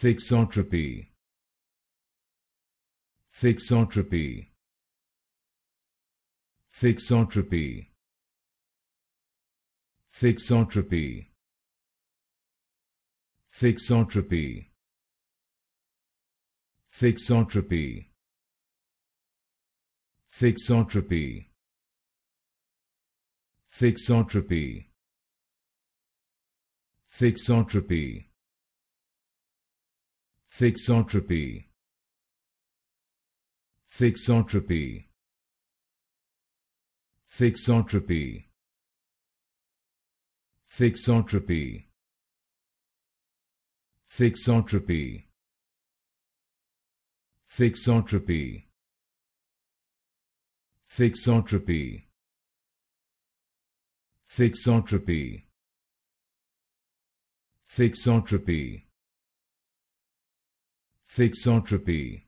Thixotropy. Thixotropy. Thixotropy. Thixotropy. Thixotropy. Thixotropy. Thixotropy. Thixotropy. Thixotropy. Thixotropy. Thixotropy. Thixotropy. Thixotropy. Thixotropy. Thixotropy. Thixotropy. Thixotropy. Thixotropy. Fixotropy